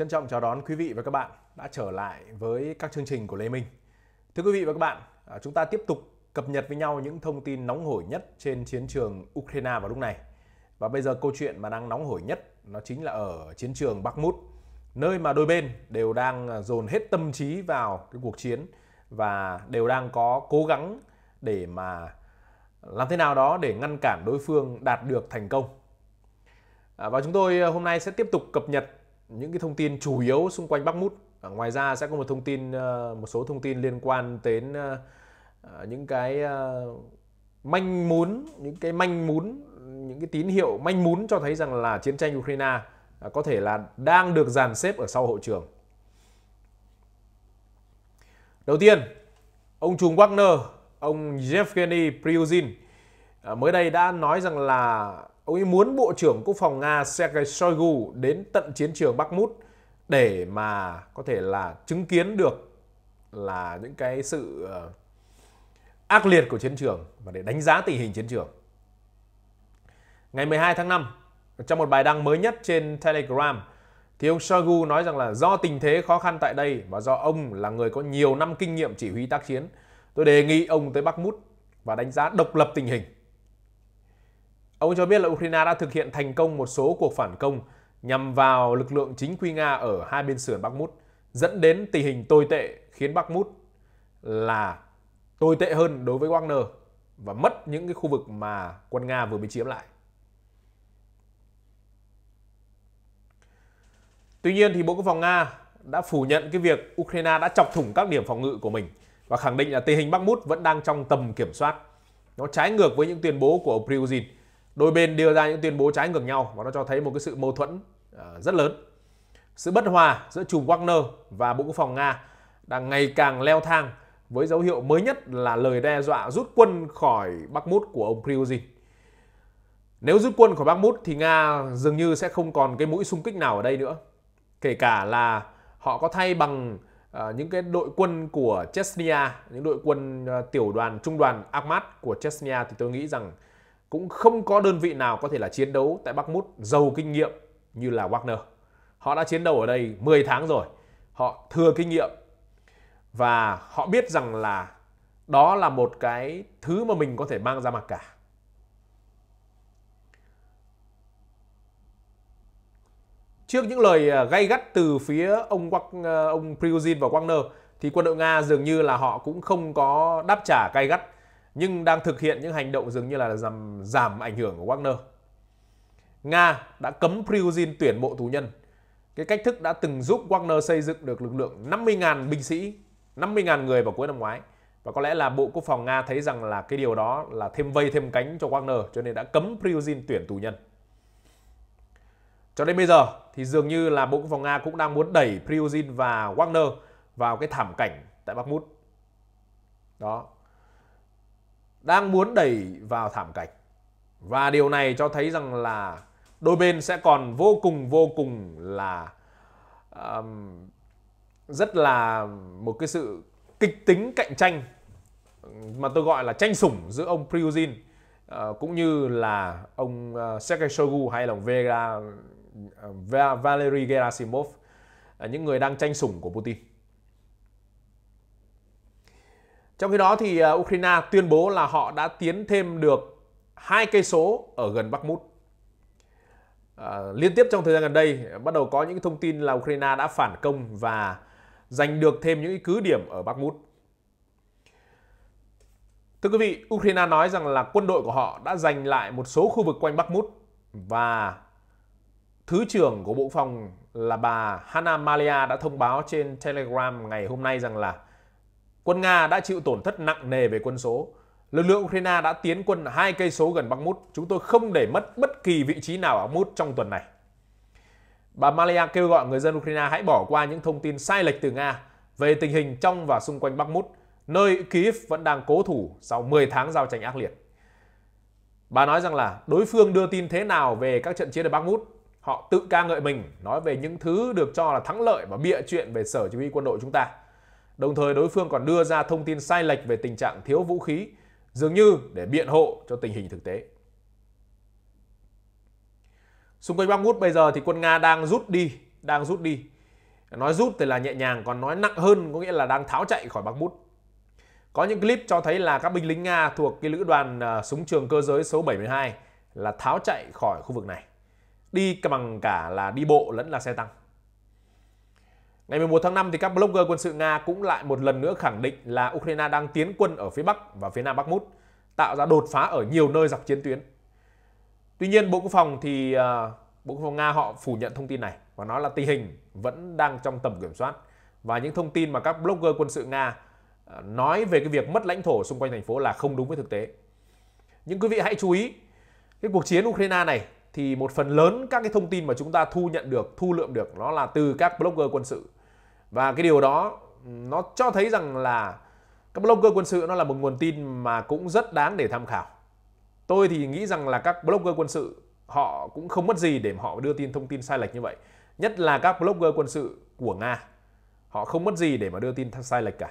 Trân trọng chào đón quý vị và các bạn đã trở lại với các chương trình của Lê Minh. Thưa quý vị và các bạn, à, chúng ta tiếp tục cập nhật với nhau những thông tin nóng hổi nhất trên chiến trường Ukraine vào lúc này. Và bây giờ câu chuyện mà đang nóng hổi nhất nó chính là ở chiến trường Bakhmut, nơi mà đôi bên đều đang à, dồn hết tâm trí vào cái cuộc chiến và đều đang có cố gắng để mà làm thế nào đó để ngăn cản đối phương đạt được thành công. À, và chúng tôi hôm nay sẽ tiếp tục cập nhật những cái thông tin chủ yếu xung quanh Bắc Mút. À, ngoài ra sẽ có một thông tin ờ, một số thông tin liên quan đến ờ, ờ, những cái manh muốn những cái manh muốn những cái tín hiệu manh muốn cho thấy rằng là chiến tranh Ukraine à, có thể là đang được dàn xếp ở sau hậu trường. Đầu tiên, ông trùm Wagner, ông Yevgeny Prigozhin à, mới đây đã nói rằng là ông ấy muốn Bộ trưởng Quốc phòng Nga Sergei Shoigu đến tận chiến trường bắc Bakhmut để mà có thể là chứng kiến được là những cái sự ờ, ác liệt của chiến trường và để đánh giá tình hình chiến trường. Ngày 12 tháng 5, trong một bài đăng mới nhất trên Telegram, thì ông Shoigu nói rằng là do tình thế khó khăn tại đây và do ông là người có nhiều năm kinh nghiệm chỉ huy tác chiến, tôi đề nghị ông tới bắc Bakhmut và đánh giá độc lập tình hình. Ông cho biết là Ukraine đã thực hiện thành công một số cuộc phản công nhằm vào lực lượng chính quy Nga ở hai bên sườn bắc Bakhmut, dẫn đến tình hình tồi tệ khiến bắc Bakhmut là tồi tệ hơn đối với Wagner và mất những cái khu vực mà quân Nga vừa bị chiếm lại. Tuy nhiên thì Bộ Quốc phòng Nga đã phủ nhận cái việc Ukraine đã chọc thủng các điểm phòng ngự của mình và khẳng định là tình hình bắc Bakhmut vẫn đang trong tầm kiểm soát. Nó trái ngược với những tuyên bố của Prigozhin Đôi bên đưa ra những tuyên bố trái ngược nhau và nó cho thấy một cái sự mâu thuẫn à, rất lớn. Sự bất hòa giữa chùm Wagner và Bộ Quốc phòng Nga đang ngày càng leo thang với dấu hiệu mới nhất là lời đe dọa rút quân khỏi Bakhmut của ông Prigozhin. Nếu rút quân khỏi Bakhmut thì Nga dường như sẽ không còn cái mũi xung kích nào ở đây nữa. Kể cả là họ có thay bằng uh, những cái đội quân của Chechnya, những đội quân uh, tiểu đoàn trung đoàn Akhmat của Chechnya thì tôi nghĩ rằng cũng không có đơn vị nào có thể là chiến đấu tại Bắc Mút giàu kinh nghiệm như là Wagner. Họ đã chiến đấu ở đây 10 tháng rồi, họ thừa kinh nghiệm và họ biết rằng là đó là một cái thứ mà mình có thể mang ra mặt cả. Trước những lời à, gay gắt từ phía ông Quắc, à, ông Prigozhin và Wagner thì quân đội Nga dường như là họ cũng không có đáp trả gay gắt nhưng đang thực hiện những hành động dường như là giảm, giảm ảnh hưởng của Wagner. Nga đã cấm Prigozhin tuyển mộ tù nhân. Cái cách thức đã từng giúp Wagner xây dựng được lực lượng 50.000 binh sĩ, 50.000 người vào cuối năm ngoái. Và có lẽ là Bộ Quốc phòng Nga thấy rằng là cái điều đó là thêm vây thêm cánh cho Wagner cho nên đã cấm Prigozhin tuyển tù nhân. Cho đến bây giờ thì dường như là Bộ Quốc phòng Nga cũng đang muốn đẩy Prigozhin và Wagner vào cái thảm cảnh tại Bakhmut. Đó, đang muốn đẩy vào thảm cảnh. Và điều này cho thấy rằng là đôi bên sẽ còn vô cùng vô cùng là um, rất là một cái sự kịch tính cạnh tranh mà tôi gọi là tranh sủng giữa ông Prigozhin uh, cũng như là ông uh, Sergei Shoigu hay là ông Vera, uh, Valery Gerasimov uh, những người đang tranh sủng của Putin. Trong khi đó thì à, Ukraine tuyên bố là họ đã tiến thêm được hai cây số ở gần Bắc Mút. À, liên tiếp trong thời gian gần đây bắt đầu có những thông tin là Ukraine đã phản công và giành được thêm những cứ điểm ở Bắc Mút. Thưa quý vị, Ukraine nói rằng là quân đội của họ đã giành lại một số khu vực quanh Bắc Mút và Thứ trưởng của Bộ Phòng là bà Hanna Malia đã thông báo trên Telegram ngày hôm nay rằng là Quân Nga đã chịu tổn thất nặng nề về quân số. Lực lượng Ukraine đã tiến quân hai cây số gần Bakhmut. Chúng tôi không để mất bất kỳ vị trí nào ở Bakhmut trong tuần này. Bà Malia kêu gọi người dân Ukraine hãy bỏ qua những thông tin sai lệch từ Nga về tình hình trong và xung quanh Bakhmut, nơi Kyiv vẫn đang cố thủ sau 10 tháng giao tranh ác liệt. Bà nói rằng là đối phương đưa tin thế nào về các trận chiến ở Bakhmut, họ tự ca ngợi mình, nói về những thứ được cho là thắng lợi và bịa chuyện về sở chỉ huy quân đội chúng ta. Đồng thời đối phương còn đưa ra thông tin sai lệch về tình trạng thiếu vũ khí, dường như để biện hộ cho tình hình thực tế. Xung quanh Bakhmut bây giờ thì quân Nga đang rút đi, đang rút đi. Nói rút thì là nhẹ nhàng, còn nói nặng hơn có nghĩa là đang tháo chạy khỏi Bakhmut. Có những clip cho thấy là các binh lính Nga thuộc cái lữ đoàn ờ, súng trường cơ giới số 72 là tháo chạy khỏi khu vực này. Đi bằng cả là đi bộ lẫn là xe tăng. Ngày 11 tháng 5 thì các blogger quân sự Nga cũng lại một lần nữa khẳng định là Ukraine đang tiến quân ở phía Bắc và phía Nam bắc Bakhmut, tạo ra đột phá ở nhiều nơi dọc chiến tuyến. Tuy nhiên Bộ Quốc phòng thì uh, Bộ Quốc phòng Nga họ phủ nhận thông tin này và nói là tình hình vẫn đang trong tầm kiểm soát và những thông tin mà các blogger quân sự Nga uh, nói về cái việc mất lãnh thổ xung quanh thành phố là không đúng với thực tế. Nhưng quý vị hãy chú ý, cái cuộc chiến Ukraine này thì một phần lớn các cái thông tin mà chúng ta thu nhận được, thu lượm được nó là từ các blogger quân sự và cái điều đó nó cho thấy rằng là các blogger quân sự nó là một nguồn tin mà cũng rất đáng để tham khảo tôi thì nghĩ rằng là các blogger quân sự họ cũng không mất gì để họ đưa tin thông tin sai lệch như vậy nhất là các blogger quân sự của nga họ không mất gì để mà đưa tin sai lệch cả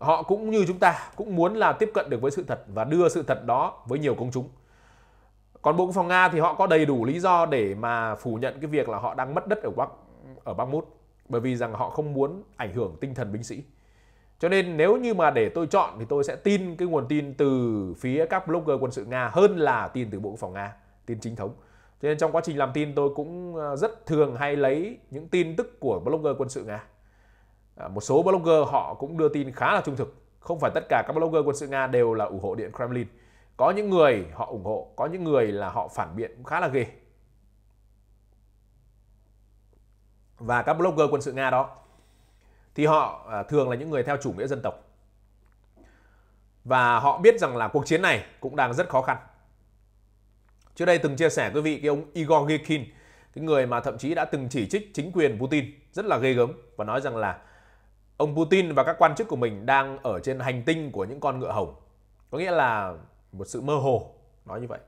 họ cũng như chúng ta cũng muốn là tiếp cận được với sự thật và đưa sự thật đó với nhiều công chúng còn bộ quốc phòng nga thì họ có đầy đủ lý do để mà phủ nhận cái việc là họ đang mất đất ở bắc ở bắc mút bởi vì rằng họ không muốn ảnh hưởng tinh thần binh sĩ cho nên nếu như mà để tôi chọn thì tôi sẽ tin cái nguồn tin từ phía các blogger quân sự nga hơn là tin từ bộ quốc phòng nga tin chính thống cho nên trong quá trình làm tin tôi cũng ờ, rất thường hay lấy những tin tức của blogger quân sự nga à, một số blogger họ cũng đưa tin khá là trung thực không phải tất cả các blogger quân sự nga đều là ủng hộ điện kremlin có những người họ ủng hộ có những người là họ phản biện cũng khá là ghê và các blogger quân sự nga đó thì họ à, thường là những người theo chủ nghĩa dân tộc và họ biết rằng là cuộc chiến này cũng đang rất khó khăn trước đây từng chia sẻ với vị cái ông Igor Girkin cái người mà thậm chí đã từng chỉ trích chính quyền Putin rất là ghê gớm và nói rằng là ông Putin và các quan chức của mình đang ở trên hành tinh của những con ngựa hồng có nghĩa là một sự mơ hồ nói như vậy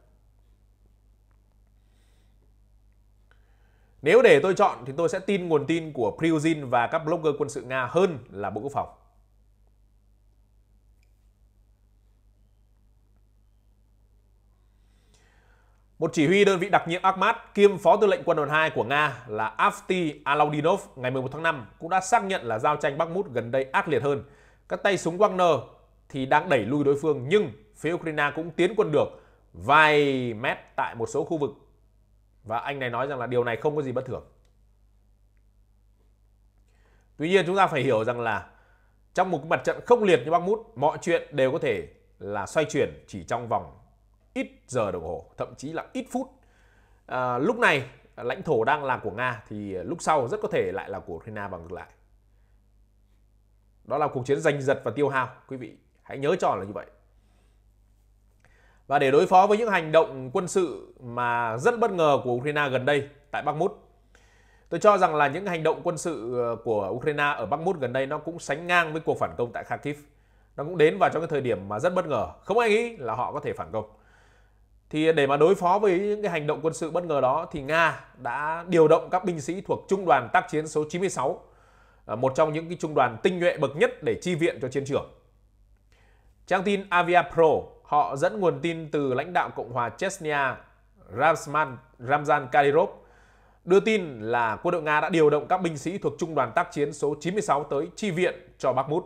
Nếu để tôi chọn thì tôi sẽ tin nguồn tin của Prigozhin và các blogger quân sự Nga hơn là Bộ Quốc phòng. Một chỉ huy đơn vị đặc nhiệm Akhmat kiêm phó tư lệnh quân đoàn 2 của Nga là Afti Alaudinov ngày 11 tháng 5 cũng đã xác nhận là giao tranh bắc mút gần đây ác liệt hơn. Các tay súng Wagner thì đang đẩy lui đối phương nhưng phía Ukraine cũng tiến quân được vài mét tại một số khu vực và anh này nói rằng là điều này không có gì bất thường. Tuy nhiên chúng ta phải hiểu rằng là trong một mặt trận không liệt như Bắc Mút, mọi chuyện đều có thể là xoay chuyển chỉ trong vòng ít giờ đồng hồ, thậm chí là ít phút. À, lúc này lãnh thổ đang là của Nga thì lúc sau rất có thể lại là của Ukraine và ngược lại. Đó là cuộc chiến giành giật và tiêu hao, quý vị hãy nhớ cho là như vậy. Và để đối phó với những hành động quân sự mà rất bất ngờ của Ukraine gần đây tại Bakhmut, tôi cho rằng là những hành động quân sự ờ, của Ukraine ở Bakhmut gần đây nó cũng sánh ngang với cuộc phản công tại Kharkiv. Nó cũng đến vào trong cái thời điểm mà rất bất ngờ, không ai nghĩ là họ có thể phản công. Thì để mà đối phó với những cái hành động quân sự bất ngờ đó thì Nga đã điều động các binh sĩ thuộc Trung đoàn tác chiến số 96, ờ, một trong những cái trung đoàn tinh nhuệ bậc nhất để chi viện cho chiến trường. Trang tin Avia Pro Họ dẫn nguồn tin từ lãnh đạo Cộng hòa Chechnya Ramzan, Ramzan Kadyrov đưa tin là quân đội Nga đã điều động các binh sĩ thuộc Trung đoàn tác chiến số 96 tới chi viện cho Bakhmut.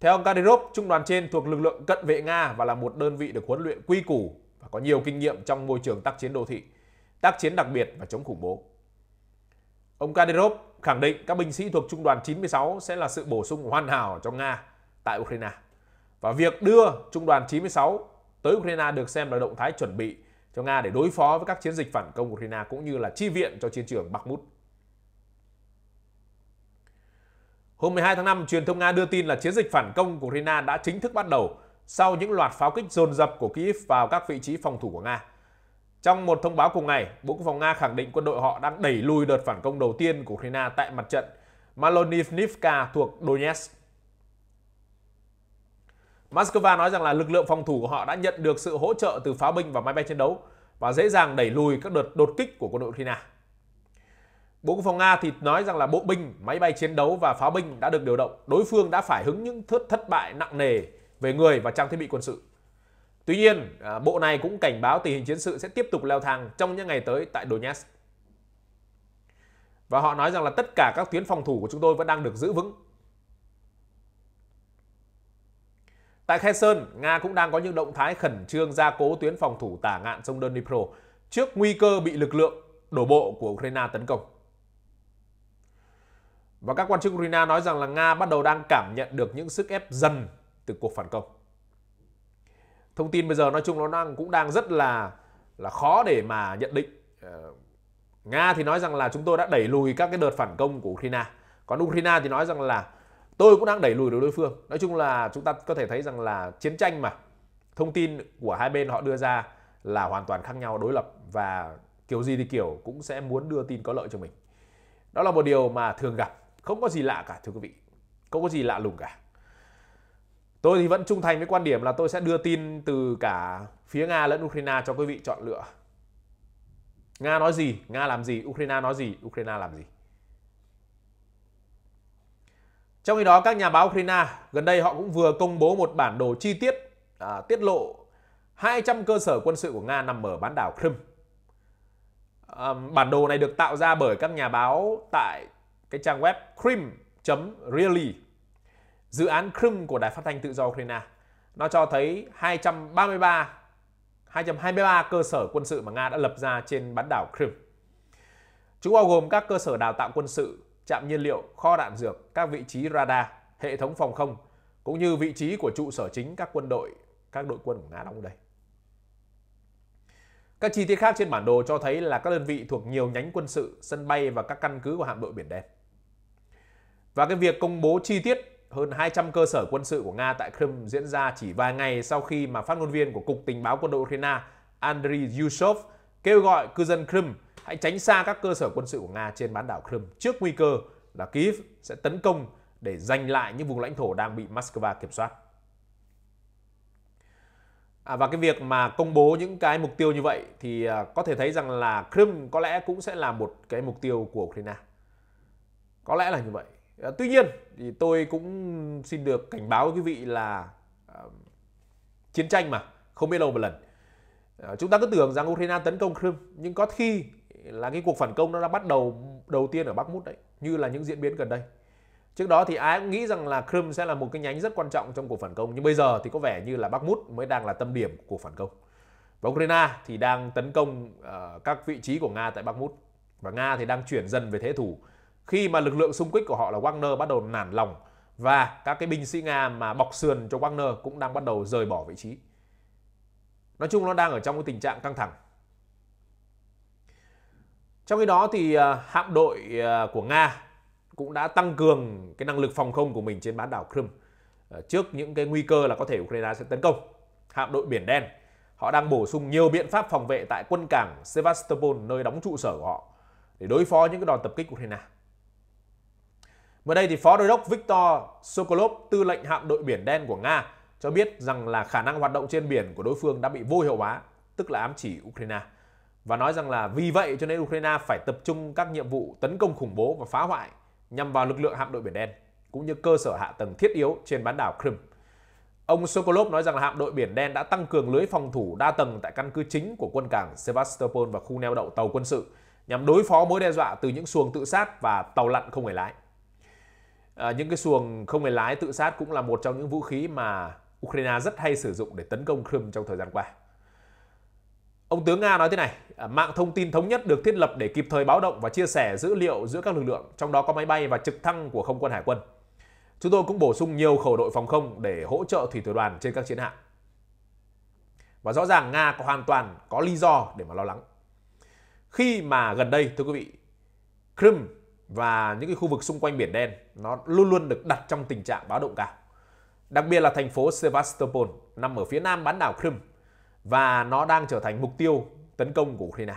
Theo ông Kadyrov, trung đoàn trên thuộc lực lượng cận vệ Nga và là một đơn vị được huấn luyện quy củ và có nhiều kinh nghiệm trong môi trường tác chiến đô thị, tác chiến đặc biệt và chống khủng bố. Ông Kadyrov khẳng định các binh sĩ thuộc trung đoàn 96 sẽ là sự bổ sung hoàn hảo cho Nga tại Ukraine. Và việc đưa Trung đoàn 96 tới Ukraine được xem là động thái chuẩn bị cho Nga để đối phó với các chiến dịch phản công Ukraine cũng như là chi viện cho chiến trường Bakhmut. Hôm 12 tháng 5, truyền thông Nga đưa tin là chiến dịch phản công của Ukraine đã chính thức bắt đầu sau những loạt pháo kích dồn dập của Kyiv vào các vị trí phòng thủ của Nga. Trong một thông báo cùng ngày, Bộ Quốc phòng Nga khẳng định quân đội họ đang đẩy lùi đợt phản công đầu tiên của Ukraine tại mặt trận Malonivnivka thuộc Donetsk. Moscow nói rằng là lực lượng phòng thủ của họ đã nhận được sự hỗ trợ từ pháo binh và máy bay chiến đấu và dễ dàng đẩy lùi các đợt đột kích của quân đội Ukraine. Bộ Quốc phòng Nga thì nói rằng là bộ binh, máy bay chiến đấu và pháo binh đã được điều động. Đối phương đã phải hứng những thất thất bại nặng nề về người và trang thiết bị quân sự. Tuy nhiên, à, bộ này cũng cảnh báo tình hình chiến sự sẽ tiếp tục leo thang trong những ngày tới tại Donetsk. Và họ nói rằng là tất cả các tuyến phòng thủ của chúng tôi vẫn đang được giữ vững Tại Khe Sơn, Nga cũng đang có những động thái khẩn trương gia cố tuyến phòng thủ tả ngạn sông Don Dnipro trước nguy cơ bị lực lượng đổ bộ của Ukraine tấn công. Và các quan chức Ukraine nói rằng là Nga bắt đầu đang cảm nhận được những sức ép dần từ cuộc phản công. Thông tin bây giờ nói chung nó đang cũng đang rất là là khó để mà nhận định. Ờ, Nga thì nói rằng là chúng tôi đã đẩy lùi các cái đợt phản công của Ukraine. Còn Ukraine thì nói rằng là tôi cũng đang đẩy lùi được đối phương nói chung là chúng ta có thể thấy rằng là chiến tranh mà thông tin của hai bên họ đưa ra là hoàn toàn khác nhau đối lập và kiểu gì thì kiểu cũng sẽ muốn đưa tin có lợi cho mình đó là một điều mà thường gặp không có gì lạ cả thưa quý vị không có gì lạ lùng cả tôi thì vẫn trung thành với quan điểm là tôi sẽ đưa tin từ cả phía nga lẫn ukraine cho quý vị chọn lựa nga nói gì nga làm gì ukraine nói gì ukraine làm gì Trong khi đó, các nhà báo Ukraine gần đây họ cũng vừa công bố một bản đồ chi tiết à, tiết lộ 200 cơ sở quân sự của Nga nằm ở bán đảo Crimea. À, bản đồ này được tạo ra bởi các nhà báo tại cái trang web krim.really, dự án Crimea của Đài Phát thanh Tự do Ukraine. Nó cho thấy 233 223 cơ sở quân sự mà Nga đã lập ra trên bán đảo Crimea. Chúng bao gồm các cơ sở đào tạo quân sự, trạm nhiên liệu, kho đạn dược, các vị trí radar, hệ thống phòng không, cũng như vị trí của trụ sở chính các quân đội, các đội quân của Nga đóng đây. Các chi tiết khác trên bản đồ cho thấy là các đơn vị thuộc nhiều nhánh quân sự, sân bay và các căn cứ của hạm đội Biển Đen. Và cái việc công bố chi tiết hơn 200 cơ sở quân sự của Nga tại Crimea diễn ra chỉ vài ngày sau khi mà phát ngôn viên của Cục Tình báo quân đội Ukraine Andriy Yushov kêu gọi cư dân Crimea hãy tránh xa các cơ sở quân sự của Nga trên bán đảo Crimea trước nguy cơ là Kyiv sẽ tấn công để giành lại những vùng lãnh thổ đang bị Moscow kiểm soát. À, và cái việc mà công bố những cái mục tiêu như vậy thì à, có thể thấy rằng là Crimea có lẽ cũng sẽ là một cái mục tiêu của Ukraine. Có lẽ là như vậy. À, tuy nhiên thì tôi cũng xin được cảnh báo quý vị là à, chiến tranh mà không biết lâu một lần. À, chúng ta cứ tưởng rằng Ukraine tấn công Crimea nhưng có khi là cái cuộc phản công nó đã bắt đầu đầu tiên ở Bắc Mút đấy, như là những diễn biến gần đây. Trước đó thì ai cũng nghĩ rằng là Crimea sẽ là một cái nhánh rất quan trọng trong cuộc phản công, nhưng bây giờ thì có vẻ như là Bắc Mút mới đang là tâm điểm của cuộc phản công. Và Ukraine thì đang tấn công uh, các vị trí của Nga tại Bắc Mút và Nga thì đang chuyển dần về thế thủ khi mà lực lượng xung kích của họ là Wagner bắt đầu nản lòng và các cái binh sĩ Nga mà bọc sườn cho Wagner cũng đang bắt đầu rời bỏ vị trí. Nói chung nó đang ở trong cái tình trạng căng thẳng trong khi đó thì à, hạm đội à, của Nga cũng đã tăng cường cái năng lực phòng không của mình trên bán đảo Crimea à, trước những cái nguy cơ là có thể Ukraine sẽ tấn công. Hạm đội Biển Đen, họ đang bổ sung nhiều biện pháp phòng vệ tại quân cảng Sevastopol, nơi đóng trụ sở của họ, để đối phó những cái đòn tập kích của Ukraine. Mới đây thì Phó Đô đốc Viktor Sokolov, tư lệnh hạm đội Biển Đen của Nga, cho biết rằng là khả năng hoạt động trên biển của đối phương đã bị vô hiệu hóa, tức là ám chỉ Ukraine và nói rằng là vì vậy cho nên Ukraine phải tập trung các nhiệm vụ tấn công khủng bố và phá hoại nhằm vào lực lượng hạm đội Biển Đen cũng như cơ sở hạ tầng thiết yếu trên bán đảo Crimea. Ông Sokolov nói rằng là hạm đội Biển Đen đã tăng cường lưới phòng thủ đa tầng tại căn cứ chính của quân cảng Sevastopol và khu neo đậu tàu quân sự nhằm đối phó mối đe dọa từ những xuồng tự sát và tàu lặn không người lái. À, những cái xuồng không người lái tự sát cũng là một trong những vũ khí mà Ukraine rất hay sử dụng để tấn công Crimea trong thời gian qua. Ông tướng Nga nói thế này, à, mạng thông tin thống nhất được thiết lập để kịp thời báo động và chia sẻ dữ liệu giữa các lực lượng, trong đó có máy bay và trực thăng của không quân hải quân. Chúng tôi cũng bổ sung nhiều khẩu đội phòng không để hỗ trợ thủy thủ đoàn trên các chiến hạm. Và rõ ràng Nga có hoàn toàn có lý do để mà lo lắng. Khi mà gần đây, thưa quý vị, Crimea và những cái khu vực xung quanh Biển Đen nó luôn luôn được đặt trong tình trạng báo động cao. Đặc biệt là thành phố Sevastopol nằm ở phía nam bán đảo Crimea và nó đang trở thành mục tiêu tấn công của Ukraine.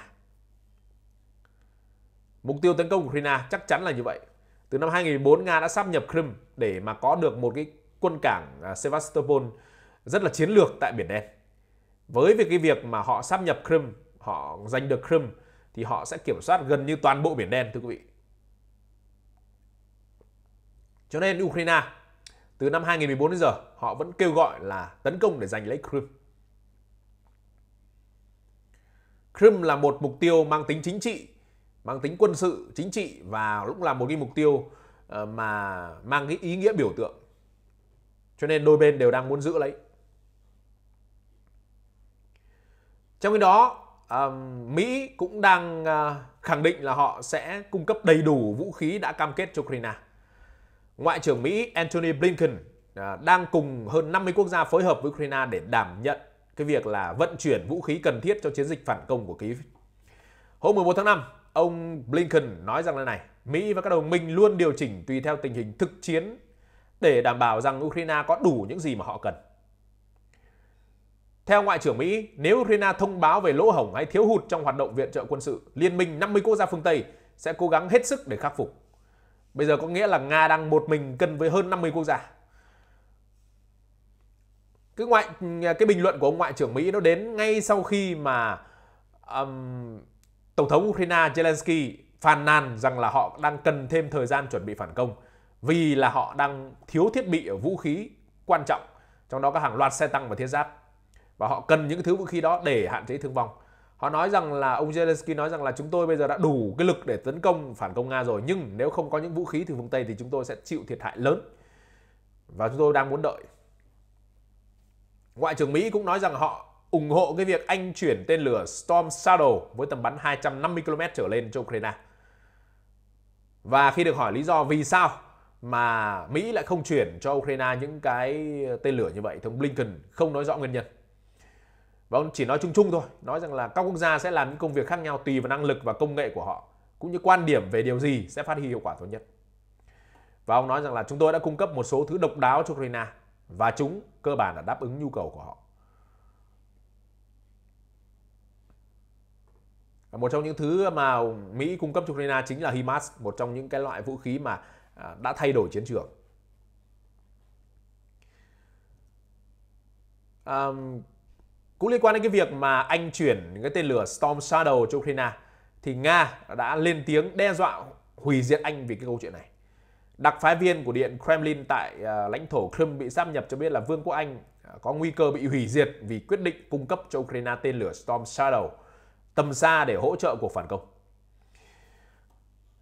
Mục tiêu tấn công của Ukraine chắc chắn là như vậy. Từ năm 2004, Nga đã sáp nhập Crimea để mà có được một cái quân cảng à, Sevastopol rất là chiến lược tại Biển Đen. Với việc cái việc mà họ sáp nhập Crimea, họ giành được Crimea, thì họ sẽ kiểm soát gần như toàn bộ Biển Đen, thưa quý vị. Cho nên Ukraine từ năm 2014 đến giờ họ vẫn kêu gọi là tấn công để giành lấy Crimea. Crimea là một mục tiêu mang tính chính trị, mang tính quân sự, chính trị và cũng là một cái mục tiêu ờ, mà mang cái ý nghĩa biểu tượng. Cho nên đôi bên đều đang muốn giữ lấy. Trong khi đó, Mỹ cũng đang ờ, khẳng định là họ sẽ cung cấp đầy đủ vũ khí đã cam kết cho Ukraine. Ngoại trưởng Mỹ Antony Blinken ờ, đang cùng hơn 50 quốc gia phối hợp với Ukraine để đảm nhận cái việc là vận chuyển vũ khí cần thiết cho chiến dịch phản công của Kiev. Hôm 14 tháng 5, ông Blinken nói rằng là này, Mỹ và các đồng minh luôn điều chỉnh tùy theo tình hình thực chiến để đảm bảo rằng Ukraine có đủ những gì mà họ cần. Theo Ngoại trưởng Mỹ, nếu Ukraine thông báo về lỗ hổng hay thiếu hụt trong hoạt động viện trợ quân sự, Liên minh 50 quốc gia phương Tây sẽ cố gắng hết sức để khắc phục. Bây giờ có nghĩa là Nga đang một mình cân với hơn 50 quốc gia cái ngoại ờ, cái bình luận của ông ngoại trưởng Mỹ nó đến ngay sau khi mà um, tổng thống Ukraine Zelensky phàn nàn rằng là họ đang cần thêm thời gian chuẩn bị phản công vì là họ đang thiếu thiết bị ở vũ khí quan trọng trong đó có hàng loạt xe tăng và thiết giáp và họ cần những thứ vũ khí đó để hạn chế thương vong họ nói rằng là ông Zelensky nói rằng là chúng tôi bây giờ đã đủ cái lực để tấn công phản công Nga rồi nhưng nếu không có những vũ khí từ phương Tây thì chúng tôi sẽ chịu thiệt hại lớn và chúng tôi đang muốn đợi Ngoại trưởng Mỹ cũng nói rằng họ ủng hộ cái việc Anh chuyển tên lửa Storm Shadow với tầm bắn 250 km trở lên cho Ukraine. Và khi được hỏi lý do vì sao mà Mỹ lại không chuyển cho Ukraine những cái tên lửa như vậy thì Blinken không nói rõ nguyên nhân. Và ông chỉ nói chung chung thôi, nói rằng là các quốc gia sẽ làm những công việc khác nhau tùy vào năng lực và công nghệ của họ, cũng như quan điểm về điều gì sẽ phát huy hiệu quả tốt nhất. Và ông nói rằng là chúng tôi đã cung cấp một số thứ độc đáo cho Ukraine và chúng cơ bản là đáp ứng nhu cầu của họ. Một trong những thứ mà Mỹ cung cấp cho Ukraine chính là HIMARS, một trong những cái loại vũ khí mà à, đã thay đổi chiến trường. Um, cũng liên quan đến cái việc mà Anh chuyển cái tên lửa Storm Shadow cho Ukraine thì Nga đã lên tiếng đe dọa hủy diệt Anh vì cái câu chuyện này. Đặc phái viên của Điện Kremlin tại à, lãnh thổ Crimea bị sáp nhập cho biết là Vương quốc Anh à, có nguy cơ bị hủy diệt vì quyết định cung cấp cho Ukraine tên lửa Storm Shadow tầm xa để hỗ trợ cuộc phản công.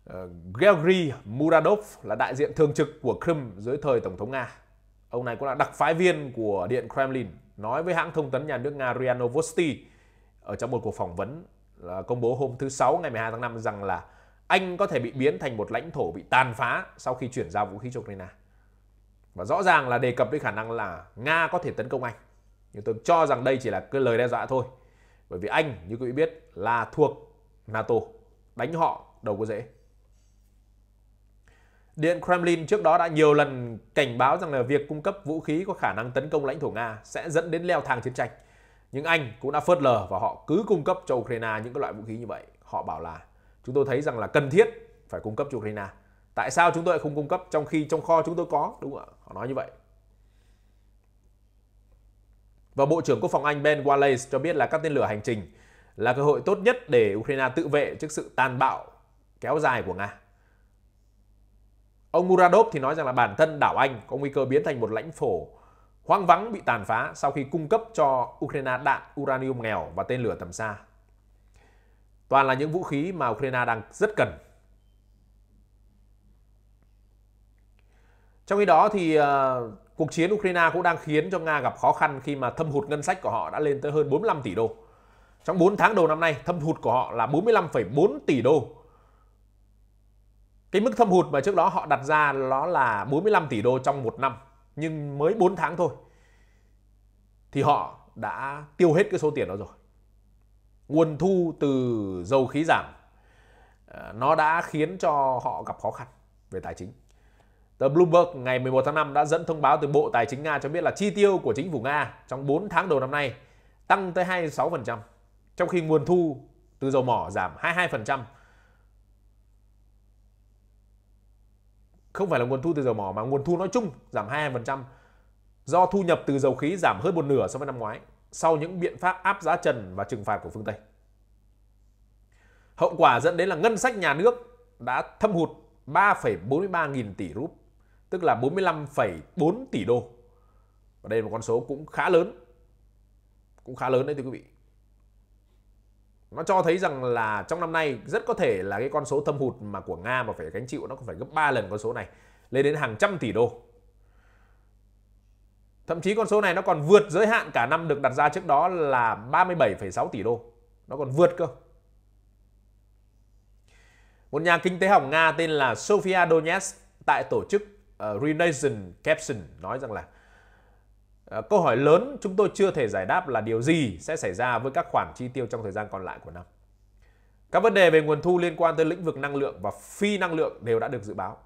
Ờ, Gregory Muradov là đại diện thường trực của Crimea dưới thời Tổng thống Nga. Ông này cũng là đặc phái viên của Điện Kremlin, nói với hãng thông tấn nhà nước Nga RIA Novosti ở trong một cuộc phỏng vấn là công bố hôm thứ Sáu ngày 12 tháng 5 rằng là anh có thể bị biến thành một lãnh thổ bị tàn phá sau khi chuyển giao vũ khí cho Ukraine. Và rõ ràng là đề cập đến khả năng là Nga có thể tấn công Anh. Nhưng tôi cho rằng đây chỉ là cái lời đe dọa thôi. Bởi vì Anh, như quý vị biết, là thuộc NATO. Đánh họ đâu có dễ. Điện Kremlin trước đó đã nhiều lần cảnh báo rằng là việc cung cấp vũ khí có khả năng tấn công lãnh thổ Nga sẽ dẫn đến leo thang chiến tranh. Nhưng Anh cũng đã phớt lờ và họ cứ cung cấp cho Ukraine những cái loại vũ khí như vậy. Họ bảo là chúng tôi thấy rằng là cần thiết phải cung cấp cho Ukraine. Tại sao chúng tôi lại không cung cấp trong khi trong kho chúng tôi có, đúng không ạ? Họ nói như vậy. Và Bộ trưởng Quốc phòng Anh Ben Wallace cho biết là các tên lửa hành trình là cơ hội tốt nhất để Ukraine tự vệ trước sự tàn bạo kéo dài của Nga. Ông Muradov thì nói rằng là bản thân đảo Anh có nguy cơ biến thành một lãnh thổ hoang vắng bị tàn phá sau khi cung cấp cho Ukraine đạn uranium nghèo và tên lửa tầm xa Toàn là những vũ khí mà Ukraine đang rất cần. Trong khi đó thì uh, cuộc chiến Ukraine cũng đang khiến cho Nga gặp khó khăn khi mà thâm hụt ngân sách của họ đã lên tới hơn 45 tỷ đô. Trong 4 tháng đầu năm nay, thâm hụt của họ là 45,4 tỷ đô. Cái mức thâm hụt mà trước đó họ đặt ra nó là 45 tỷ đô trong một năm, nhưng mới 4 tháng thôi. Thì họ đã tiêu hết cái số tiền đó rồi nguồn thu từ dầu khí giảm ờ, nó đã khiến cho họ gặp khó khăn về tài chính. Tờ Bloomberg ngày 11 tháng 5 đã dẫn thông báo từ Bộ Tài chính Nga cho biết là chi tiêu của chính phủ Nga trong 4 tháng đầu năm nay tăng tới 26%, trong khi nguồn thu từ dầu mỏ giảm 22%. Không phải là nguồn thu từ dầu mỏ mà nguồn thu nói chung giảm 22% do thu nhập từ dầu khí giảm hơn một nửa so với năm ngoái sau những biện pháp áp giá trần và trừng phạt của phương Tây. Hậu quả dẫn đến là ngân sách nhà nước đã thâm hụt 3,43 nghìn tỷ rúp, tức là 45,4 tỷ đô. Và đây là một con số cũng khá lớn. Cũng khá lớn đấy thưa quý vị. Nó cho thấy rằng là trong năm nay rất có thể là cái con số thâm hụt mà của Nga mà phải gánh chịu nó còn phải gấp 3 lần con số này, lên đến hàng trăm tỷ đô. Thậm chí con số này nó còn vượt giới hạn cả năm được đặt ra trước đó là 37,6 tỷ đô. Nó còn vượt cơ. Một nhà kinh tế học Nga tên là Sofia Donetsk tại tổ chức uh, Renaissance Caption nói rằng là uh, câu hỏi lớn chúng tôi chưa thể giải đáp là điều gì sẽ xảy ra với các khoản chi tiêu trong thời gian còn lại của năm. Các vấn đề về nguồn thu liên quan tới lĩnh vực năng lượng và phi năng lượng đều đã được dự báo.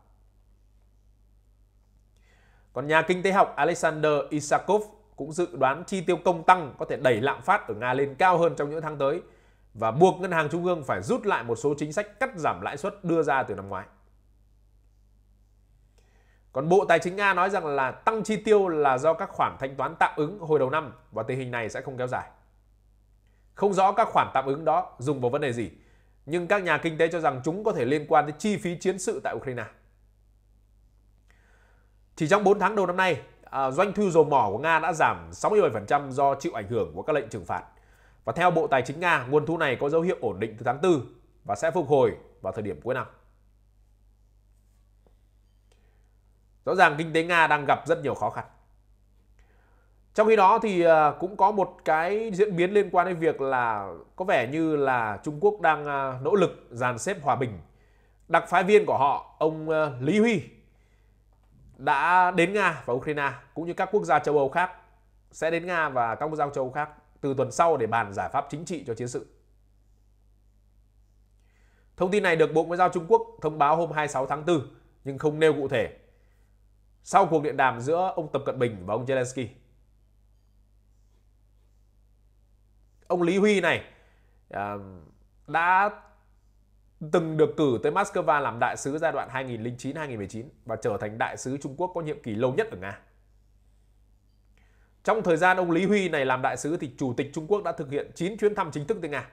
Còn nhà kinh tế học Alexander Isakov cũng dự đoán chi tiêu công tăng có thể đẩy lạm phát ở Nga lên cao hơn trong những tháng tới và buộc ngân hàng trung ương phải rút lại một số chính sách cắt giảm lãi suất đưa ra từ năm ngoái. Còn Bộ Tài chính Nga nói rằng là tăng chi tiêu là do các khoản thanh toán tạm ứng hồi đầu năm và tình hình này sẽ không kéo dài. Không rõ các khoản tạm ứng đó dùng vào vấn đề gì, nhưng các nhà kinh tế cho rằng chúng có thể liên quan đến chi phí chiến sự tại Ukraine. Chỉ trong 4 tháng đầu năm nay, à, doanh thu dầu mỏ của Nga đã giảm 67% do chịu ảnh hưởng của các lệnh trừng phạt. Và theo Bộ Tài chính Nga, nguồn thu này có dấu hiệu ổn định từ tháng 4 và sẽ phục hồi vào thời điểm cuối năm. Rõ ràng kinh tế Nga đang gặp rất nhiều khó khăn. Trong khi đó thì à, cũng có một cái diễn biến liên quan đến việc là có vẻ như là Trung Quốc đang à, nỗ lực dàn xếp hòa bình. Đặc phái viên của họ, ông Lý Huy đã đến Nga và Ukraine cũng như các quốc gia châu Âu khác sẽ đến Nga và các quốc gia châu Âu khác từ tuần sau để bàn giải pháp chính trị cho chiến sự. Thông tin này được Bộ Ngoại giao Trung Quốc thông báo hôm 26 tháng 4 nhưng không nêu cụ thể sau cuộc điện đàm giữa ông Tập Cận Bình và ông Zelensky. Ông Lý Huy này à, đã từng được cử tới Moscow làm đại sứ giai đoạn 2009-2019 và trở thành đại sứ Trung Quốc có nhiệm kỳ lâu nhất ở Nga. Trong thời gian ông Lý Huy này làm đại sứ thì Chủ tịch Trung Quốc đã thực hiện 9 chuyến thăm chính thức tới Nga.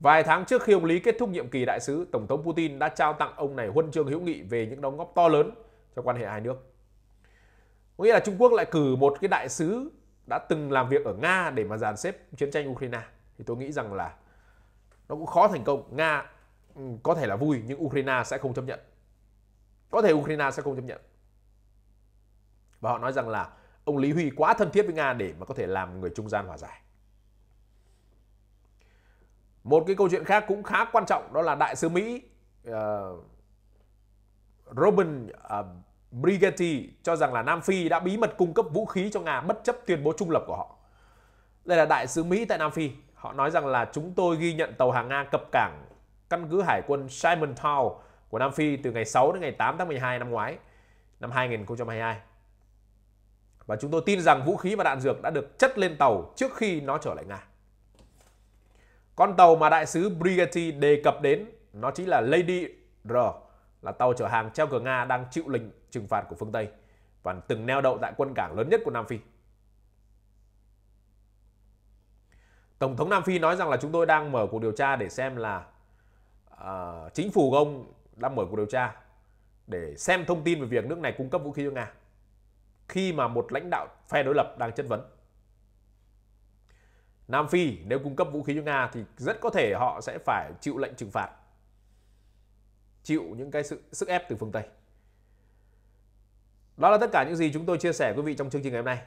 Vài tháng trước khi ông Lý kết thúc nhiệm kỳ đại sứ, Tổng thống Putin đã trao tặng ông này huân chương hữu nghị về những đóng góp to lớn cho quan hệ hai nước. Có nghĩa là Trung Quốc lại cử một cái đại sứ đã từng làm việc ở Nga để mà dàn xếp chiến tranh Ukraine. Thì tôi nghĩ rằng là nó cũng khó thành công nga ừ, có thể là vui nhưng ukraine sẽ không chấp nhận có thể ukraine sẽ không chấp nhận và họ nói rằng là ông lý huy quá thân thiết với nga để mà có thể làm người trung gian hòa giải một cái câu chuyện khác cũng khá quan trọng đó là đại sứ mỹ uh, ờ, robin uh, ờ, Brigetti cho rằng là Nam Phi đã bí mật cung cấp vũ khí cho Nga bất chấp tuyên bố trung lập của họ. Đây là đại sứ Mỹ tại Nam Phi Họ nói rằng là chúng tôi ghi nhận tàu hàng Nga cập cảng căn cứ hải quân Simon Town của Nam Phi từ ngày 6 đến ngày 8 tháng 12 năm ngoái, năm 2022. Và chúng tôi tin rằng vũ khí và đạn dược đã được chất lên tàu trước khi nó trở lại Nga. Con tàu mà đại sứ Brigati đề cập đến nó chính là Lady R, là tàu chở hàng treo cờ Nga đang chịu lệnh trừng phạt của phương Tây và từng neo đậu tại quân cảng lớn nhất của Nam Phi. Tổng thống Nam Phi nói rằng là chúng tôi đang mở cuộc điều tra để xem là uh, chính phủ của ông đang mở cuộc điều tra để xem thông tin về việc nước này cung cấp vũ khí cho Nga khi mà một lãnh đạo phe đối lập đang chất vấn. Nam Phi nếu cung cấp vũ khí cho Nga thì rất có thể họ sẽ phải chịu lệnh trừng phạt. Chịu những cái sự sức ép từ phương Tây. Đó là tất cả những gì chúng tôi chia sẻ với quý vị trong chương trình ngày hôm nay.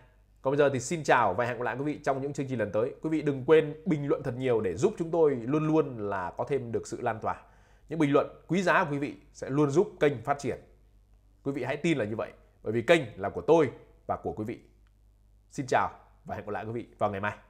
Còn bây giờ thì xin chào và hẹn gặp lại quý vị trong những chương trình lần tới. Quý vị đừng quên bình luận thật nhiều để giúp chúng tôi luôn luôn là có thêm được sự lan tỏa. Những bình luận quý giá của quý vị sẽ luôn giúp kênh phát triển. Quý vị hãy tin là như vậy, bởi vì kênh là của tôi và của quý vị. Xin chào và hẹn gặp lại quý vị vào ngày mai.